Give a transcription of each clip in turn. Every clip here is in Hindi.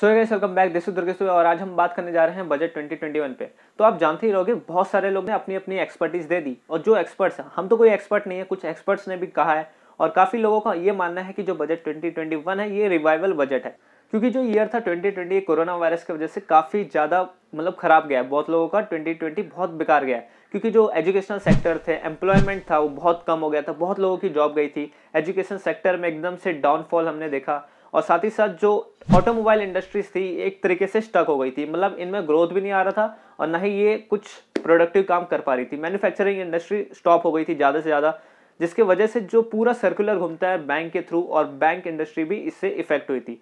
so guys welcome back this Durgesh और आज हम बात करने जा रहे हैं बजट 2021 पे तो आप जानते ही रहोगे बहुत सारे लोग ने अपनी अपनी एक्सपर्टीज दे दी और जो एक्सपर्ट्स हैं हम तो कोई एक्सपर्ट नहीं है कुछ एक्सपर्ट्स ने भी कहा है और काफ़ी लोगों का ये मानना है कि जो बजट 2021 है ये रिवाइवल बजट है क्योंकि जो ईयर था ट्वेंटी कोरोना वायरस की वजह से काफ़ी ज़्यादा मतलब ख़राब गया है बहुत लोगों का ट्वेंटी बहुत बेकार गया है क्योंकि जो एजुकेशनल सेक्टर थे एम्प्लॉयमेंट था वो बहुत कम हो गया था बहुत लोगों की जॉब गई थी एजुकेशन सेक्टर में एकदम से डाउनफॉल हमने देखा और साथ ही साथ जो ऑटोमोबाइल इंडस्ट्रीज थी एक तरीके से स्टक हो गई थी मतलब इनमें ग्रोथ भी नहीं आ रहा था और ना ही ये कुछ प्रोडक्टिव काम कर पा रही थी मैन्युफैक्चरिंग इंडस्ट्री स्टॉप हो गई थी ज़्यादा से ज़्यादा जिसके वजह से जो पूरा सर्कुलर घूमता है बैंक के थ्रू और बैंक इंडस्ट्री भी इससे इफेक्ट हुई थी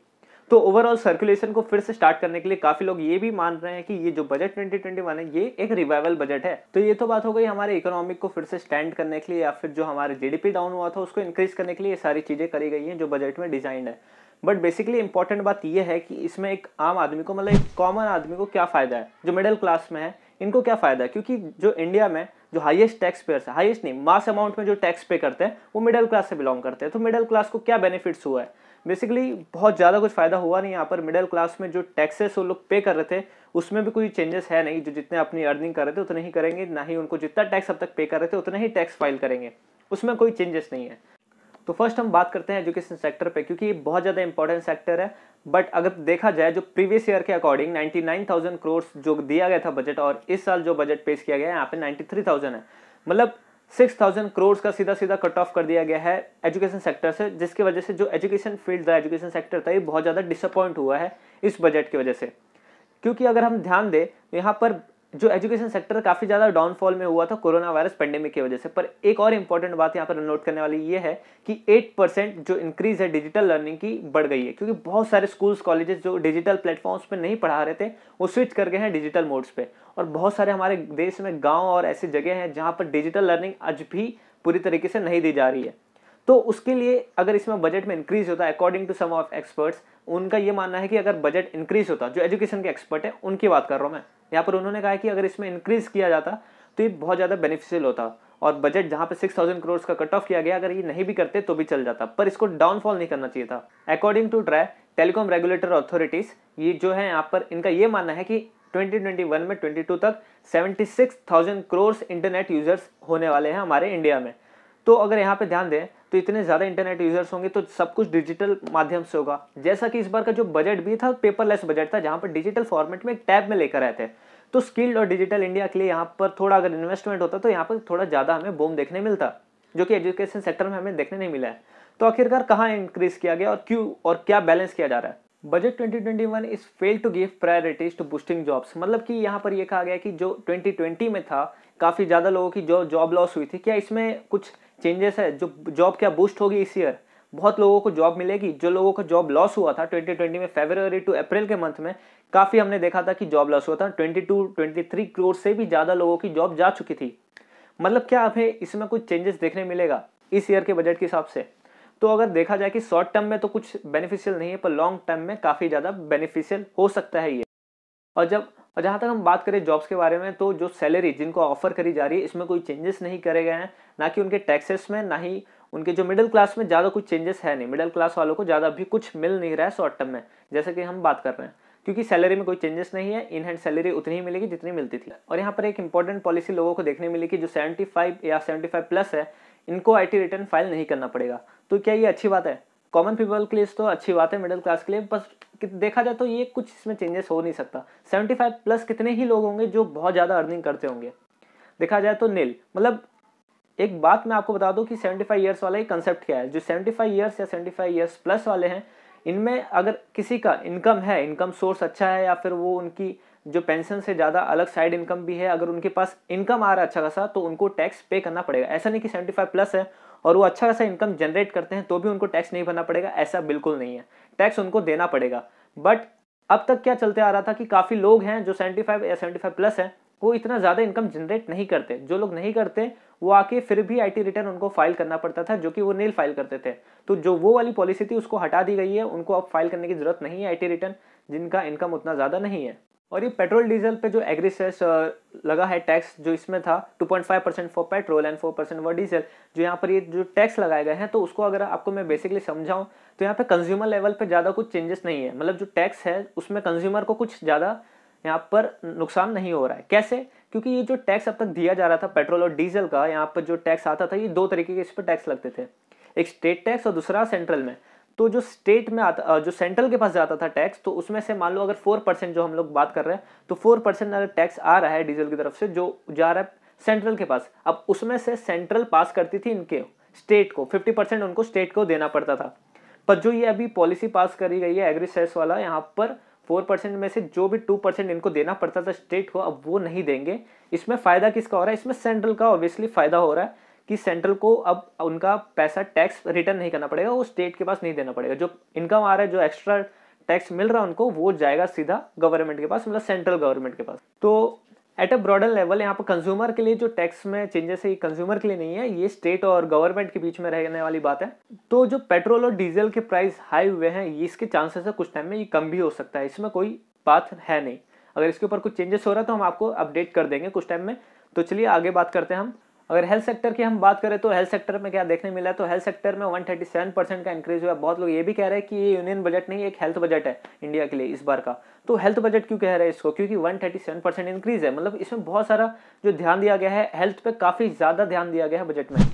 तो ओवरऑल सर्कुलेशन को फिर से स्टार्ट करने के लिए काफी लोग ये भी मान रहे हैं कि ये जो बजट 2021 है ये एक रिवाइवल बजट है तो ये तो बात हो गई हमारे इकोनॉमिक को फिर से स्टैंड करने के लिए या फिर जो हमारे जीडीपी डाउन हुआ था उसको इंक्रीज करने के लिए ये सारी चीजें करी गई हैं जो बजट में डिजाइंड है बट बेसिकली इंपॉर्टेंट बात यह है कि इसमें एक आम आदमी को मतलब एक कॉमन आदमी को क्या फ़ायदा है जो मिडिल क्लास में है इनको क्या फ़ायदा है क्योंकि जो इंडिया में जो हाईएस्ट टैक्स पेयर्स है हाईएस्ट नहीं मास अमाउंट में जो टैक्स पे करते हैं वो मिडिल क्लास से बिलोंग करते हैं तो मिडिल क्लास को क्या बेनिफिट्स हुआ है बेसिकली बहुत ज़्यादा कुछ फ़ायदा हुआ नहीं यहाँ पर मिडिल क्लास में जो टैक्सेस वो लोग पे कर रहे थे उसमें भी कोई चेंजेस है नहीं जो जितने अपनी अर्निंग कर रहे थे उतने ही करेंगे ना ही उनको जितना टैक्स अब तक पे कर रहे थे उतना ही टैक्स फाइल करेंगे उसमें कोई चेंजेस नहीं है तो फर्स्ट हम बात करते हैं एजुकेशन सेक्टर पे क्योंकि ये बहुत ज़्यादा इंपॉर्टेंट सेक्टर है बट अगर देखा जाए जो प्रीवियस ईयर के अकॉर्डिंग 99,000 करोड़ जो दिया गया था बजट और इस साल जो बजट पेश किया गया है यहाँ पे 93,000 है मतलब 6,000 करोड़ का सीधा सीधा कट ऑफ कर दिया गया है एजुकेशन सेक्टर से जिसकी वजह से जो एजुकेशन फील्ड था एजुकेशन सेक्टर था ये बहुत ज़्यादा डिसअपॉइंट हुआ है इस बजट की वजह से क्योंकि अगर हम ध्यान दें तो यहाँ पर जो एजुकेशन सेक्टर काफ़ी ज़्यादा डाउनफॉल में हुआ था कोरोना वायरस पेंडेमिक की वजह से पर एक और इंपॉर्टेंट बात यहाँ पर नोट करने वाली ये है कि 8 परसेंट जो इंक्रीज है डिजिटल लर्निंग की बढ़ गई है क्योंकि बहुत सारे स्कूल्स कॉलेजेस जो डिजिटल प्लेटफॉर्म्स पे नहीं पढ़ा रहे थे वो स्विच कर गए हैं डिजिटल मोड्स पे और बहुत सारे हमारे देश में गाँव और ऐसी जगह हैं जहाँ पर डिजिटल लर्निंग आज भी पूरी तरीके से नहीं दी जा रही है तो उसके लिए अगर इसमें बजट में इंक्रीज होता है according to some of experts उनका ये मानना है कि अगर बजट इंक्रीज होता जो एजुकेशन के एक्सपर्ट है उनकी बात कर रहा हूँ मैं यहाँ पर उन्होंने कहा कि अगर इसमें इंक्रीज़ किया जाता तो ये बहुत ज़्यादा बेनिफिशियल होता और बजट जहाँ पे 6000 करोड़ का कट ऑफ किया गया अगर ये नहीं भी करते तो भी चल जाता पर इसको डाउनफॉल नहीं करना चाहिए था according to TRAI telecom regulator authorities ये जो है यहाँ पर इनका ये मानना है कि 2021 में 22 तक 76,000 करोड़ इंटरनेट यूजर्स होने वाले हैं हमारे इंडिया में तो अगर यहाँ पे ध्यान दें तो इतने ज़्यादा इंटरनेट यूजर्स होंगे तो सब कुछ डिजिटल माध्यम से होगा जैसा कि इस बार का जो बजट भी था पेपरलेस बजट था जहाँ पर डिजिटल फॉर्मेट में टैब में लेकर आए थे तो स्किल्ड और डिजिटल इंडिया के लिए यहाँ पर थोड़ा अगर इन्वेस्टमेंट होता तो यहाँ पर थोड़ा ज़्यादा हमें बोम देखने मिलता जो कि एजुकेशन सेक्टर में हमें देखने नहीं मिला है तो आखिरकार कहाँ इंक्रीज किया गया और क्यों और क्या बैलेंस किया जा रहा है budget 2021 is fail to give priorities to boosting jobs मतलब कि यहाँ पर यह कहा गया कि जो 2020 में था काफ़ी ज़्यादा लोगों की जो जॉब लॉस हुई थी क्या इसमें कुछ चेंजेस है जो जॉब क्या बूस्ट होगी इस ईयर बहुत लोगों को जॉब मिलेगी जो लोगों को जॉब लॉस हुआ था 2020 में फेबररी टू अप्रैल के मंथ में काफ़ी हमने देखा था कि जॉब लॉस हुआ था 22 23 करोड़ से भी ज़्यादा लोगों की जॉब जा चुकी थी मतलब क्या हमें इसमें कुछ चेंजेस देखने मिलेगा इस ईयर के बजट के हिसाब से तो अगर देखा जाए कि शॉर्ट टर्म में तो कुछ बेनिफिशियल नहीं है पर लॉन्ग टर्म में काफ़ी ज़्यादा बेनिफिशियल हो सकता है ये और जब और जहाँ तक हम बात करें जॉब्स के बारे में तो जो सैलरी जिनको ऑफर करी जा रही है इसमें कोई चेंजेस नहीं करे गए हैं ना कि उनके टैक्सेस में ना ही उनके जो मिडिल क्लास में ज़्यादा कुछ चेंजेस है नहीं मिडिल क्लास वालों को ज़्यादा अभी कुछ मिल नहीं रहा है शॉर्ट टर्म में जैसे कि हम बात कर रहे हैं क्योंकि सैलरी में कोई चेंजेस नहीं है इन हैंड सैलरी उतनी ही मिलेगी जितनी मिलती थी और यहाँ पर एक इंपॉर्टेंट पॉलिसी लोगों को देखने मिली कि जो 75 या 75 प्लस है इनको आईटी रिटर्न फाइल नहीं करना पड़ेगा तो क्या ये अच्छी बात है कॉमन पीपल के लिए तो अच्छी बात है मिडिल क्लास के लिए बस देखा जाए तो ये कुछ इसमें चेंजेस हो नहीं सकता सेवेंटी प्लस कितने ही लोग होंगे जो बहुत ज़्यादा अर्निंग करते होंगे देखा जाए तो नील मतलब एक बात मैं आपको बता दूं कि 75 ईयर्स वाला ये कंसेप्ट क्या है जो 75 ईयर्स या 75 ईयर्स प्लस वाले हैं इनमें अगर किसी का इनकम है इनकम सोर्स अच्छा है या फिर वो उनकी जो पेंशन से ज़्यादा अलग साइड इनकम भी है अगर उनके पास इनकम आ रहा है अच्छा खासा तो उनको टैक्स पे करना पड़ेगा ऐसा नहीं कि सेवेंटी फाइव प्लस है और वो अच्छा खासा इनकम जनरेट करते हैं तो भी उनको टैक्स नहीं भरना पड़ेगा ऐसा बिल्कुल नहीं है टैक्स उनको देना पड़ेगा बट अब तक क्या चलते आ रहा था कि काफ़ी लोग हैं जो सेवेंटी फाइव या सेवेंटी प्लस हैं वो इतना ज़्यादा इनकम जनरेट नहीं करते जो लोग नहीं करते वो आके फिर भी आईटी रिटर्न उनको फाइल करना पड़ता था जो कि वो नील फाइल करते थे तो जो वो वाली पॉलिसी थी उसको हटा दी गई है उनको अब फाइल करने की जरूरत नहीं है आईटी रिटर्न जिनका इनकम उतना ज़्यादा नहीं है और ये पेट्रोल डीजल पे जो एग्रीस लगा है टैक्स जो इसमें था 2.5 percent for petrol and 4 percent for diesel जो यहाँ पर ये जो टैक्स लगाए गए हैं तो उसको अगर आपको मैं बेसिकली समझाऊं तो यहाँ पे कंज्यूमर लेवल पे ज़्यादा कुछ चेंजेस नहीं है मतलब जो टैक्स है उसमें कंज्यूमर को कुछ ज़्यादा यहाँ पर नुकसान नहीं हो रहा है कैसे क्योंकि ये जो टैक्स अब तक दिया जा रहा था पेट्रोल और डीजल का यहाँ पर जो टैक्स आता था ये दो तरीके के इस पर टैक्स लगते थे एक स्टेट टैक्स और दूसरा सेंट्रल में तो जो स्टेट में आता जो सेंट्रल के पास जाता था टैक्स तो उसमें से मान लो अगर फोर परसेंट जो हम लोग बात कर रहे हैं तो फोर परसेंट अगर टैक्स आ रहा है डीजल की तरफ से जो जा रहा है सेंट्रल के पास अब उसमें से सेंट्रल पास करती थी इनके स्टेट को फिफ्टी परसेंट उनको स्टेट को देना पड़ता था पर जो ये अभी पॉलिसी पास करी गई है एग्री सेस वाला यहाँ पर फोर परसेंट में से जो भी टू परसेंट इनको देना पड़ता था स्टेट को अब वो नहीं देंगे इसमें फ़ायदा किसका हो रहा है इसमें सेंट्रल का ऑब्वियसली फ़ायदा हो रहा है कि सेंट्रल को अब उनका पैसा टैक्स रिटर्न नहीं करना पड़ेगा वो स्टेट के पास नहीं देना पड़ेगा जो इनकम आ रहा है जो एक्स्ट्रा टैक्स मिल रहा है उनको वो जाएगा सीधा गवर्नमेंट के पास मतलब सेंट्रल गवर्नमेंट के पास तो एट अ ब्रॉडर लेवल यहाँ पर कंज्यूमर के लिए जो टैक्स में चेंजेस है ये कंज्यूमर के लिए नहीं है ये स्टेट और गवर्नमेंट के बीच में रहने वाली बात है तो जो पेट्रोल और डीजल के प्राइस हाई हुए हैं ये इसके चांसेस है कुछ टाइम में ये कम भी हो सकता है इसमें कोई बात है नहीं अगर इसके ऊपर कुछ चेंजेस हो रहा है तो हम आपको अपडेट कर देंगे कुछ टाइम में तो चलिए आगे बात करते हैं हम अगर हेल्थ सेक्टर की हम बात करें तो हेल्थ सेक्टर में क्या देखने मिला है तो हेल्थ सेक्टर में 137 परसेंट का इंक्रीज हुआ है बहुत लोग ये भी कह रहे हैं कि ये यूनियन बजट नहीं एक हेल्थ बजट है इंडिया के लिए इस बार का तो हेल्थ बजट क्यों कह रहे हैं इसको क्योंकि 137 परसेंट इंक्रीज है मतलब इसमें बहुत सारा जो ध्यान दिया गया है हेल्थ पर काफ़ी ज़्यादा ध्यान दिया गया है बजट में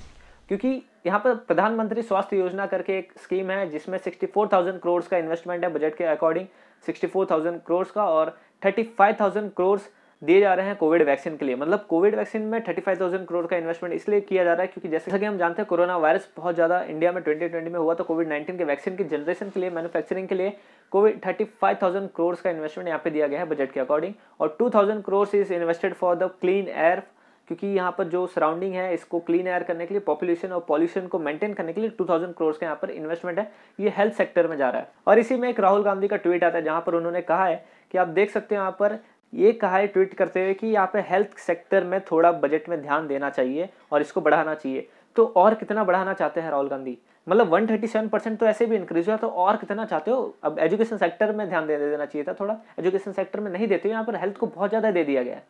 क्योंकि यहाँ पर प्रधानमंत्री स्वास्थ्य योजना करके एक स्कीम है जिसमें सिक्सटी करोड़ का इन्वेस्टमेंट है बजट के अकॉर्डिंग सिक्सटी करोड़ का और थर्टी करोड़ दिए जा रहे हैं कोविड वैक्सीन के लिए मतलब कोविड वैक्सीन में थर्टी फाइव थाउजेंड करोड़ का इन्वेस्टमेंट इसलिए किया जा रहा है क्योंकि जैसे कि हम जानते हैं कोरोना वायरस बहुत ज़्यादा इंडिया में ट्वेंटी ट्वेंटी में हुआ तो कोविड नाइन्टीन के वैक्सीन की जनरेशन के लिए मैनुफैक्चरिंग के लिए COVID thirty five thousand crore का इन्वेस्टमेंट यहाँ पे दिया गया है बजट के अकॉर्डिंग और two thousand crore is invested for the clean air क्योंकि यहाँ पर जो सराउंडिंग है इसको क्लीन एयर करने के लिए पॉपुलेशन और पॉल्यूशन को मेंटेन करने के लिए टू थाउजेंड करोड़ का यहाँ पर इन्वेस्टमेंट है ये हेल्थ सेक्टर में जा रहा है और इसी में एक राहुल गांधी का ट्वीट आता है जहाँ पर उन्होंने कहा है कि आप देख सकते हैं यहाँ पर ये कहा है ट्वीट करते हुए कि यहाँ पे हेल्थ सेक्टर में थोड़ा बजट में ध्यान देना चाहिए और इसको बढ़ाना चाहिए तो और कितना बढ़ाना चाहते हैं राहुल गांधी मतलब 137 परसेंट तो ऐसे भी इंक्रीज हुआ तो और कितना चाहते हो अब एजुकेशन सेक्टर में ध्यान दे देना चाहिए था थोड़ा एजुकेशन सेक्टर में नहीं देते यहाँ पर हेल्थ को बहुत ज़्यादा दे दिया गया है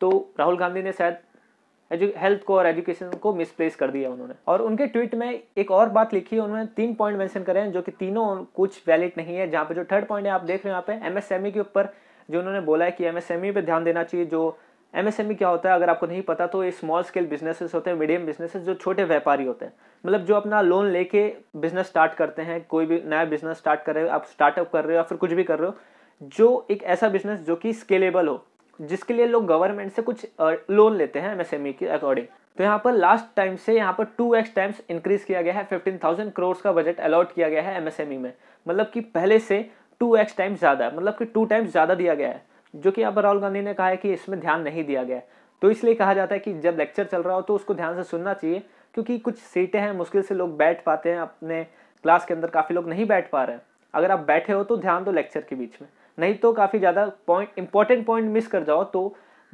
तो राहुल गांधी ने शायद एजु हेल्थ को और एजुकेशन को मिसप्लेस कर दिया उन्होंने और उनके ट्वीट में एक और बात लिखी है उन्होंने तीन पॉइंट मेंशन करे हैं जो कि तीनों कुछ वैलिड नहीं है जहाँ पे जो थर्ड पॉइंट है आप देख रहे हैं यहाँ पे एमएसएमई e के ऊपर जो उन्होंने बोला है कि एमएसएमई e पे ध्यान देना चाहिए जो एमएसएमई e क्या होता है अगर आपको नहीं पता तो ये स्मॉल स्केल बिजनेसेस होते हैं मीडियम बिजनेसेस जो छोटे व्यापारी होते हैं मतलब जो अपना लोन लेके बिजनेस स्टार्ट करते हैं कोई भी नया बिजनेस स्टार्ट कर रहे हो आप स्टार्टअप कर रहे हो या फिर कुछ भी कर रहे हो जो एक ऐसा बिजनेस जो कि स्केलेबल हो जिसके लिए लोग गवर्नमेंट से कुछ लोन लेते हैं एमएसएमई e के अकॉर्डिंग तो यहाँ पर लास्ट टाइम से यहाँ पर टू एक्स टाइम्स इंक्रीज किया गया है फिफ्टीन थाउजेंड करोड़ का बजट अलॉट किया गया है एमएसएमई में मतलब कि पहले से टू एक्स टाइम्स ज़्यादा है मतलब कि टू टाइम्स ज़्यादा दिया गया है जो कि यहाँ पर राहुल गांधी ने कहा है कि इसमें ध्यान नहीं दिया गया तो इसलिए कहा जाता है कि जब लेक्चर चल रहा हो तो उसको ध्यान से सुनना चाहिए क्योंकि कुछ सीटें हैं मुश्किल से लोग बैठ पाते हैं अपने क्लास के अंदर काफ़ी लोग नहीं बैठ पा रहे हैं अगर आप बैठे हो तो ध्यान दो लेक्चर के बीच में नहीं तो काफ़ी ज़्यादा पॉइंट इंपॉर्टेंट पॉइंट मिस कर जाओ तो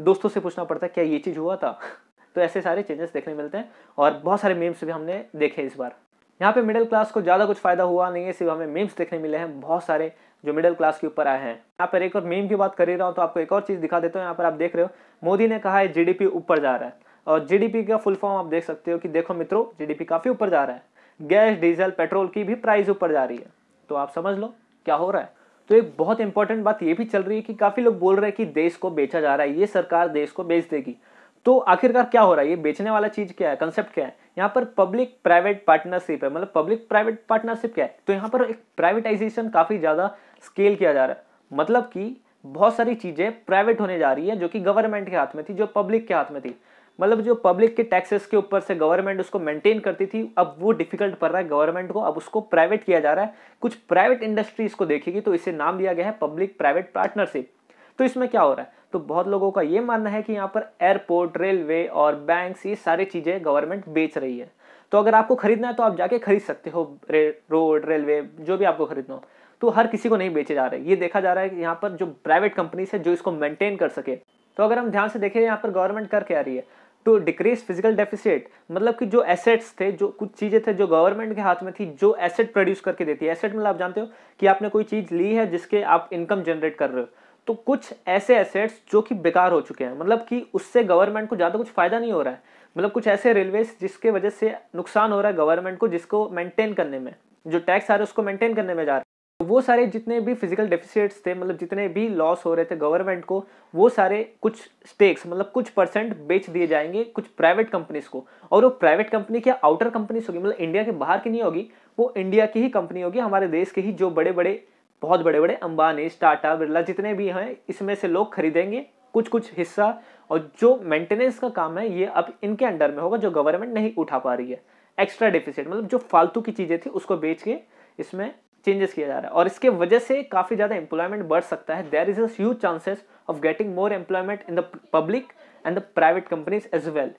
दोस्तों से पूछना पड़ता है क्या ये चीज़ हुआ था तो ऐसे सारे चेंजेस देखने मिलते हैं और बहुत सारे मीम्स भी हमने देखे इस बार यहाँ पे मिडिल क्लास को ज़्यादा कुछ फ़ायदा हुआ नहीं है सिर्फ हमें मीम्स देखने मिले हैं बहुत सारे जो मिडिल क्लास के ऊपर आए हैं यहाँ पर एक और मीम की बात कर ही रहा हूँ तो आपको एक और चीज़ दिखा देता हूँ यहाँ पर आप देख रहे हो मोदी ने कहा है जीडीपी ऊपर जा रहा है और जीडीपी का फुल फॉर्म आप देख सकते हो कि देखो मित्रों जीडीपी काफ़ी ऊपर जा रहा है गैस डीजल पेट्रोल की भी प्राइस ऊपर जा रही है तो आप समझ लो क्या हो रहा है तो एक बहुत इंपॉर्टेंट बात ये भी चल रही है कि काफ़ी लोग बोल रहे हैं कि देश को बेचा जा रहा है ये सरकार देश को बेच देगी तो आखिरकार क्या हो रहा है ये बेचने वाला चीज़ क्या है कंसेप्ट क्या है यहाँ पर पब्लिक प्राइवेट पार्टनरशिप है मतलब पब्लिक प्राइवेट पार्टनरशिप क्या है तो यहाँ पर एक प्राइवेटाइजेशन काफ़ी ज़्यादा स्केल किया जा रहा है मतलब कि बहुत सारी चीज़ें प्राइवेट होने जा रही है जो कि गवर्नमेंट के हाथ में थी जो पब्लिक के हाथ में थी मतलब जो पब्लिक के टैक्सेस के ऊपर से गवर्नमेंट उसको मेंटेन करती थी अब वो डिफिकल्ट पड़ रहा है गवर्नमेंट को अब उसको प्राइवेट किया जा रहा है कुछ प्राइवेट इंडस्ट्रीज को देखेगी तो इसे नाम दिया गया है पब्लिक प्राइवेट पार्टनरशिप तो इसमें क्या हो रहा है तो बहुत लोगों का ये मानना है कि यहाँ पर एयरपोर्ट रेलवे और बैंक्स ये सारी चीज़ें गवर्नमेंट बेच रही है तो अगर आपको खरीदना है तो आप जाके खरीद सकते हो रोड रेलवे जो भी आपको खरीदना हो तो हर किसी को नहीं बेचे जा रहे ये देखा जा रहा है कि यहाँ पर जो प्राइवेट कंपनीज है जो इसको मेंटेन कर सके तो अगर हम ध्यान से देखें यहाँ पर गवर्नमेंट कर आ रही है तो डिक्रीज फिजिकल डेफिसिट मतलब कि जो एसेट्स थे जो कुछ चीज़ें थे जो गवर्नमेंट के हाथ में थी जो एसेट प्रोड्यूस करके देती है एसेट मतलब आप जानते हो कि आपने कोई चीज़ ली है जिसके आप इनकम जनरेट कर रहे हो तो कुछ ऐसे एसेट्स जो कि बेकार हो चुके हैं मतलब कि उससे गवर्नमेंट को ज़्यादा कुछ फ़ायदा नहीं हो रहा है मतलब कुछ ऐसे रेलवे जिसके वजह से नुकसान हो रहा है गवर्नमेंट को जिसको मेंटेन करने में जो टैक्स आ रहा है उसको मेंटेन करने में जा रहा है वो सारे जितने भी फिजिकल डेफिसिट्स थे मतलब जितने भी लॉस हो रहे थे गवर्नमेंट को वो सारे कुछ स्टेक्स मतलब कुछ परसेंट बेच दिए जाएंगे कुछ प्राइवेट कंपनीज को और वो प्राइवेट कंपनी क्या आउटर कंपनीज होगी मतलब इंडिया के बाहर की नहीं होगी वो इंडिया की ही कंपनी होगी हमारे देश के ही जो बड़े बड़े बहुत बड़े बड़े अंबानी टाटा बिरला जितने भी हैं इसमें से लोग खरीदेंगे कुछ कुछ हिस्सा और जो मेंटेनेंस का काम है ये अब इनके अंडर में होगा जो गवर्नमेंट नहीं उठा पा रही है एक्स्ट्रा डेफिसिट मतलब जो फालतू की चीज़ें थी उसको बेच के इसमें चेंजेस किया जा रहा है और इसके वजह से काफ़ी ज़्यादा एम्प्लॉयमेंट बढ़ सकता है there is as chances of getting more employment in the public and the private companies as well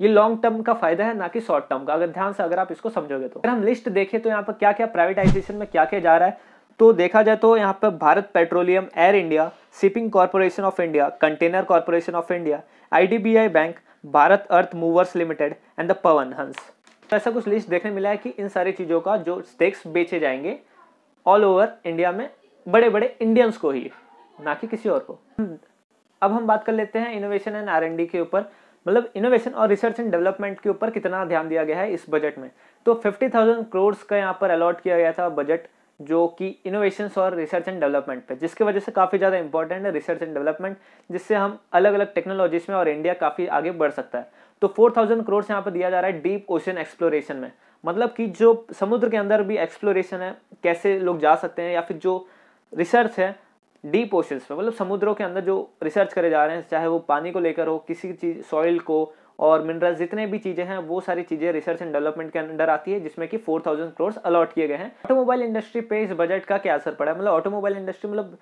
ये लॉन्ग टर्म का फायदा है ना कि शॉर्ट टर्म का अगर ध्यान से अगर आप इसको समझोगे तो अगर हम लिस्ट देखें तो यहाँ पर क्या क्या प्राइवेटाइजेशन में क्या क्या जा रहा है तो देखा जाए तो यहाँ पर Bharat petroleum air India shipping corporation of India container corporation of India आई bank Bharat earth movers limited and the Pawan Hans तो ऐसा कुछ लिस्ट देखने मिला है कि इन सारी चीज़ों का जो स्टेक्स बेचे जाएंगे ऑल ओवर इंडिया में बड़े बड़े इंडियंस को ही ना कि किसी और को अब हम बात कर लेते हैं इनोवेशन एंड आर के ऊपर मतलब इनोवेशन और रिसर्च एंड डेवलपमेंट के ऊपर कितना ध्यान दिया गया है इस बजट में तो फिफ्टी थाउजेंड करोड़ का यहाँ पर अलॉट किया गया था बजट जो कि इनोवेशन और रिसर्च एंड डेवलपमेंट पे जिसकी वजह से काफ़ी ज़्यादा इंपॉर्टेंट है रिसर्च एंड डेवलपमेंट जिससे हम अलग अलग टेक्नोलॉजीज में और इंडिया काफ़ी आगे बढ़ सकता है तो फोर थाउजेंड करोड़ यहाँ पर दिया जा रहा है डीप ओशन एक्सप्लोरेशन में मतलब कि जो समुद्र के अंदर भी एक्सप्लोरेशन है कैसे लोग जा सकते हैं या फिर जो रिसर्च है डीप ओशंस पर मतलब समुद्रों के अंदर जो रिसर्च करे जा रहे हैं चाहे वो पानी को लेकर हो किसी चीज सॉइल को और मिनरल्स जितने भी चीज़ें हैं वो सारी चीज़ें रिसर्च एंड डेवलपमेंट के अंदर आती है जिसमें कि 4000 क्रोर्स अलॉट किए गए हैं ऑटोमोबाइल इंडस्ट्री पे इस बजट का क्या असर पड़ा है मतलब ऑटोमोबाइल इंडस्ट्री मतलब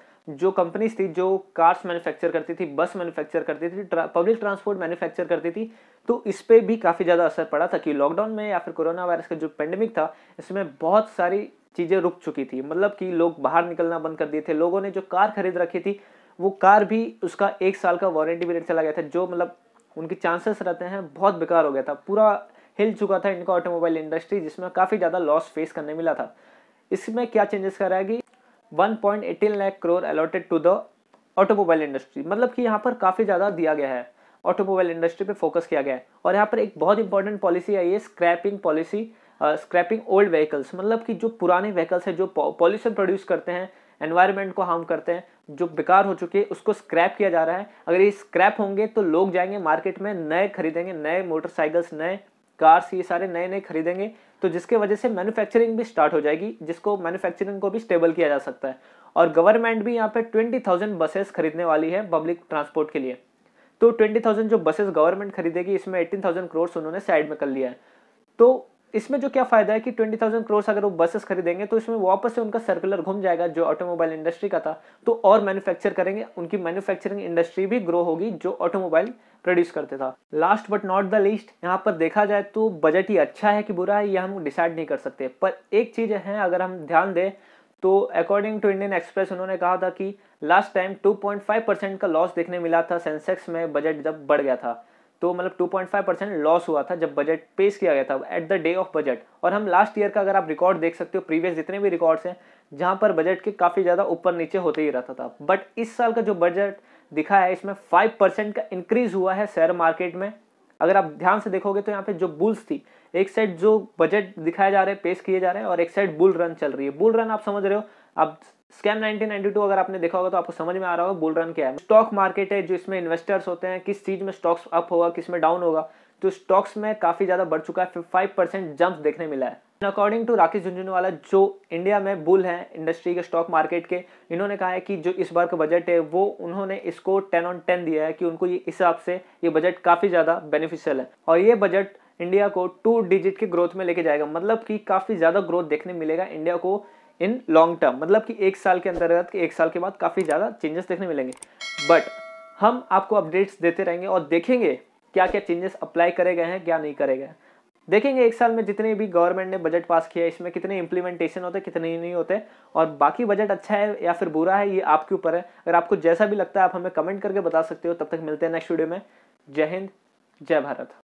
जो कंपनीज थी जो कार्स मैन्युफैक्चर करती थी बस मैन्युफैक्चर करती थी पब्लिक ट्रांसपोर्ट मैन्युफैक्चर करती थी तो इस पर भी काफ़ी ज़्यादा असर पड़ा था कि लॉकडाउन में या फिर कोरोना वायरस का जो पेंडेमिक था इसमें बहुत सारी चीज़ें रुक चुकी थी मतलब कि लोग बाहर निकलना बंद कर दिए थे लोगों ने जो कार खरीद रखी थी वो कार भी उसका एक साल का वारंटी पीरियड चला गया था जो मतलब उनके चांसेस रहते हैं बहुत बेकार हो गया था पूरा हिल चुका था इनका ऑटोमोबाइल इंडस्ट्री जिसमें काफ़ी ज़्यादा लॉस फेस करने मिला था इसमें क्या चेंजेस कराएगी eighteen lakh crore allotted to the automobile industry मतलब कि यहाँ पर काफ़ी ज़्यादा दिया गया है ऑटोमोबाइल इंडस्ट्री पे फोकस किया गया है और यहाँ पर एक बहुत इंपॉर्टेंट पॉलिसी आई है scrapping policy scrapping old vehicles मतलब कि जो पुराने व्हीकल्स हैं जो पॉल्यूशन प्रोड्यूस करते हैं एनवायरनमेंट को हार्म करते हैं जो बेकार हो चुके हैं उसको स्क्रैप किया जा रहा है अगर ये स्क्रैप होंगे तो लोग जाएंगे मार्केट में नए खरीदेंगे नए मोटरसाइकिल्स नए कार्स ये सारे नए नए खरीदेंगे तो जिसके वजह से मैन्युफैक्चरिंग भी स्टार्ट हो जाएगी जिसको मैन्युफैक्चरिंग को भी स्टेबल किया जा सकता है और गवर्नमेंट भी यहाँ पे ट्वेंटी थाउजेंड बसेस खरीदने वाली है पब्लिक ट्रांसपोर्ट के लिए तो ट्वेंटी थाउजेंड जो बसेस गवर्नमेंट खरीदेगी इसमें एटीन थाउजेंड करोड़ उन्होंने साइड में कर लिया है तो इसमें जो क्या फायदा है कि ट्वेंटी थाउजेंड करोड़ अगर वो बसेस खरीदेंगे तो इसमें वापस से उनका सर्कुलर घूम जाएगा जो ऑटोमोबाइल इंडस्ट्री का था तो और मैन्युफैक्चर करेंगे उनकी मैन्युफैक्चरिंग इंडस्ट्री भी ग्रो होगी जो ऑटोमोबाइल प्रोड्यूस करते था last but not the least यहाँ पर देखा जाए तो बजट ही अच्छा है कि बुरा है यह हम डिसाइड नहीं कर सकते पर एक चीज है अगर हम ध्यान दें तो अकॉर्डिंग टू इंडियन एक्सप्रेस उन्होंने कहा था कि लास्ट टाइम 2.5 परसेंट का लॉस देखने मिला था सेंसेक्स में बजट जब बढ़ गया था तो मतलब 2.5 परसेंट लॉस हुआ था जब बजट पेश किया गया था at the day of budget और हम लास्ट ईयर का अगर आप रिकॉर्ड देख सकते हो प्रीवियस जितने भी रिकॉर्ड्स हैं जहां पर बजट के काफ़ी ज़्यादा ऊपर नीचे होते ही रहता था बट इस साल का जो बजट दिखा है इसमें फाइव परसेंट का इंक्रीज हुआ है शेयर मार्केट में अगर आप ध्यान से देखोगे तो यहाँ पे जो बुल्स थी एक साइड जो बजट दिखाया जा रहे हैं पेश किए जा रहे हैं और एक साइड बुल रन चल रही है बुल रन आप समझ रहे हो अब स्कैम 1992 अगर आपने देखा होगा तो आपको समझ में आ रहा होगा बुल रन क्या है स्टॉक मार्केट है जो इसमें इन्वेस्टर्स होते हैं किस चीज में स्टॉक्स अप होगा किस में डाउन होगा तो स्टॉक्स में काफी ज्यादा बढ़ चुका है फाइव परसेंट जंप देखने मिला है अकॉर्डिंग टू राकेश झुंझुनवाला जो इंडिया में बुल हैं इंडस्ट्री के स्टॉक मार्केट के इन्होंने कहा है कि जो इस बार का बजट है वो उन्होंने इसको टेन ऑन टेन दिया है कि उनको ये हिसाब से ये बजट काफ़ी ज़्यादा बेनिफिशियल है और ये बजट इंडिया को टू डिजिट के ग्रोथ में लेके जाएगा मतलब कि काफ़ी ज़्यादा ग्रोथ देखने मिलेगा इंडिया को इन लॉन्ग टर्म मतलब कि एक साल के अंतर्गत एक साल के बाद काफ़ी ज़्यादा चेंजेस देखने मिलेंगे बट हम आपको अपडेट्स देते रहेंगे और देखेंगे क्या क्या चेंजेस अप्लाई करे गए हैं क्या नहीं करे गए हैं देखेंगे एक साल में जितने भी गवर्नमेंट ने बजट पास किया है इसमें कितने इम्प्लीमेंटेशन होते कितने नहीं होते और बाकी बजट अच्छा है या फिर बुरा है ये आपके ऊपर है अगर आपको जैसा भी लगता है आप हमें कमेंट करके बता सकते हो तब तक मिलते हैं नेक्स्ट वीडियो में जय हिंद जय भारत